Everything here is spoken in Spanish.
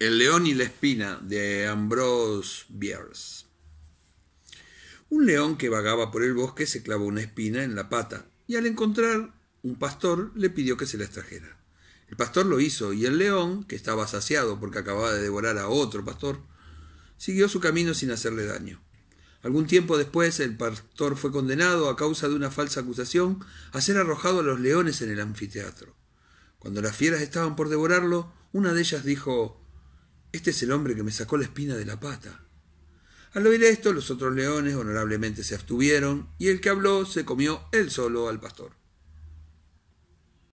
El león y la espina de Ambrose Bierce. Un león que vagaba por el bosque se clavó una espina en la pata y al encontrar un pastor le pidió que se la extrajera. El pastor lo hizo y el león, que estaba saciado porque acababa de devorar a otro pastor, siguió su camino sin hacerle daño. Algún tiempo después el pastor fue condenado a causa de una falsa acusación a ser arrojado a los leones en el anfiteatro. Cuando las fieras estaban por devorarlo, una de ellas dijo este es el hombre que me sacó la espina de la pata. Al oír esto, los otros leones honorablemente se abstuvieron, y el que habló se comió él solo al pastor.